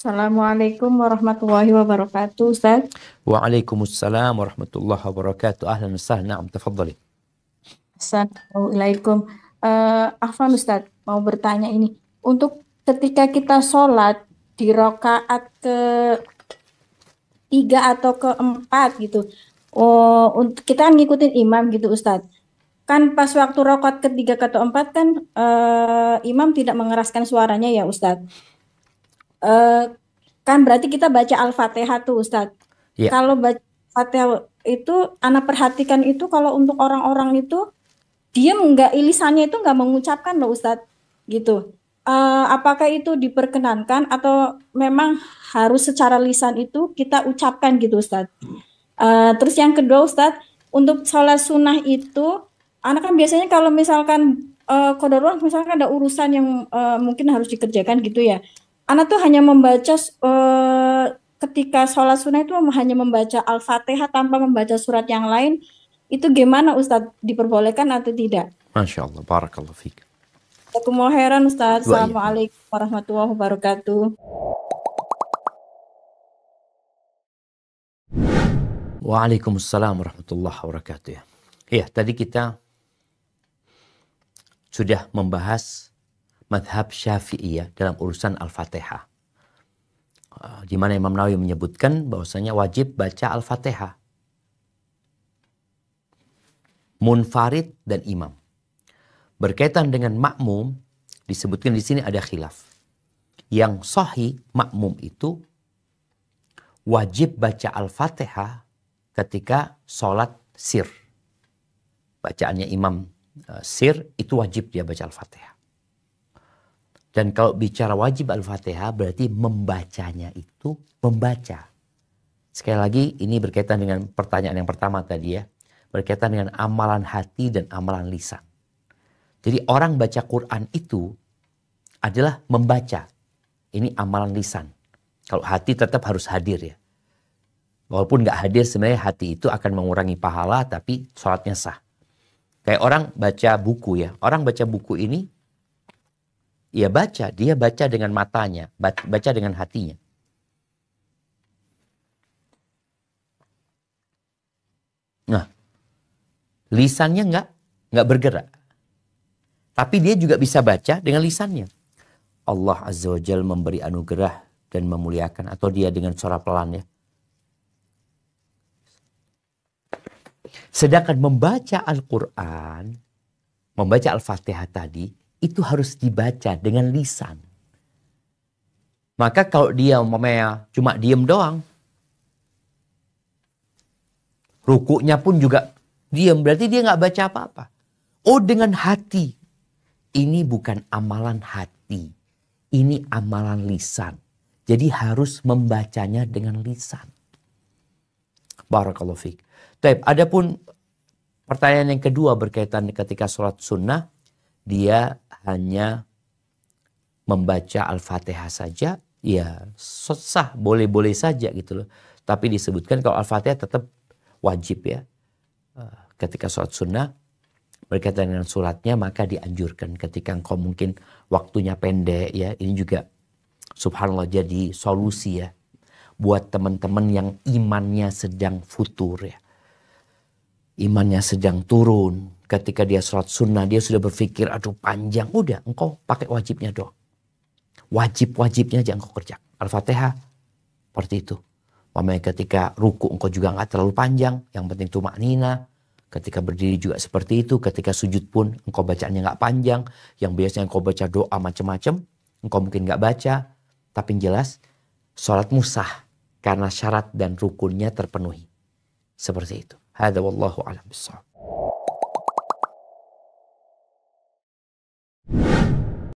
Assalamualaikum warahmatullahi wabarakatuh Ustaz. Waalaikumsalam warahmatullahi wabarakatuh. Ahlan wa sahlan. Naam, tafadhali. Assalamualaikum. Uh, eh, Afan Ustaz, mau bertanya ini. Untuk ketika kita sholat di rokaat ke tiga atau keempat gitu, oh, kita ngikutin imam gitu Ustaz. kan pas waktu rokaat ketiga atau empat kan uh, imam tidak mengeraskan suaranya ya Ustaz. Eh, kan berarti kita baca Al-Fatihah tuh Ustadz. Yeah. Kalau baca Fatihah itu anak perhatikan itu kalau untuk orang-orang itu dia nggak ilisannya itu nggak mengucapkan loh Ustadz gitu. Uh, apakah itu diperkenankan atau memang harus secara lisan itu kita ucapkan gitu Ustadz. Uh, eh, terus yang kedua Ustadz, untuk sholat sunnah itu anak kan biasanya kalau misalkan uh, kodoruan misalkan ada urusan yang uh, mungkin harus dikerjakan gitu ya Anak tuh hanya membaca uh, ketika sholat sunnah itu hanya membaca Al-Fatihah tanpa membaca surat yang lain. Itu gimana Ustadz? Diperbolehkan atau tidak? Masya Allah, Barakallah fiq. Aku mau heran Ustadz. Iya. Assalamualaikum warahmatullahi wabarakatuh. Waalaikumsalam warahmatullahi wabarakatuh. Ya, tadi kita sudah membahas madhab syafi'iyah dalam urusan Al-Fatihah. Ah, di mana Imam Nawawi menyebutkan bahwasanya wajib baca Al-Fatihah. Munfarid dan imam. Berkaitan dengan makmum, disebutkan di sini ada khilaf. Yang sohi makmum itu wajib baca Al-Fatihah ketika sholat sir. Bacaannya imam ah, sir itu wajib dia baca Al-Fatihah. Dan kalau bicara wajib Al-Fatihah berarti membacanya itu membaca. Sekali lagi ini berkaitan dengan pertanyaan yang pertama tadi ya. Berkaitan dengan amalan hati dan amalan lisan. Jadi orang baca Quran itu adalah membaca. Ini amalan lisan. Kalau hati tetap harus hadir ya. Walaupun nggak hadir sebenarnya hati itu akan mengurangi pahala tapi sholatnya sah. Kayak orang baca buku ya. Orang baca buku ini ia baca, dia baca dengan matanya, baca dengan hatinya. Nah, lisannya nggak nggak bergerak, tapi dia juga bisa baca dengan lisannya. Allah azza wajal memberi anugerah dan memuliakan atau dia dengan suara pelan ya. Sedangkan membaca Al-Quran, membaca Al-Fatihah tadi, itu harus dibaca dengan lisan. Maka kalau dia umpamanya cuma diem doang, rukuknya pun juga diem, berarti dia nggak baca apa-apa. Oh dengan hati, ini bukan amalan hati, ini amalan lisan. Jadi harus membacanya dengan lisan. Barakallahu fiqh. ada pun pertanyaan yang kedua berkaitan ketika sholat sunnah, dia hanya membaca Al-Fatihah saja, ya sah boleh-boleh saja gitu loh. Tapi disebutkan kalau Al-Fatihah tetap wajib ya. Eh, ketika sholat sunnah berkaitan dengan suratnya maka dianjurkan ketika engkau mungkin waktunya pendek ya. Ini juga subhanallah jadi solusi ya buat teman-teman yang imannya sedang futur ya. Imannya sedang turun, ketika dia sholat sunnah, dia sudah berpikir, aduh panjang, udah engkau pakai wajibnya doang. Wajib-wajibnya aja engkau kerja. Al-Fatihah, seperti itu. Umpamanya ketika ruku engkau juga nggak terlalu panjang, yang penting tuh maknina Ketika berdiri juga seperti itu, ketika sujud pun engkau bacaannya nggak panjang, yang biasanya engkau baca doa macam-macam, engkau mungkin nggak baca, tapi jelas sholat musah karena syarat dan rukunnya terpenuhi. Seperti itu. Hada wallahu alam bisawab.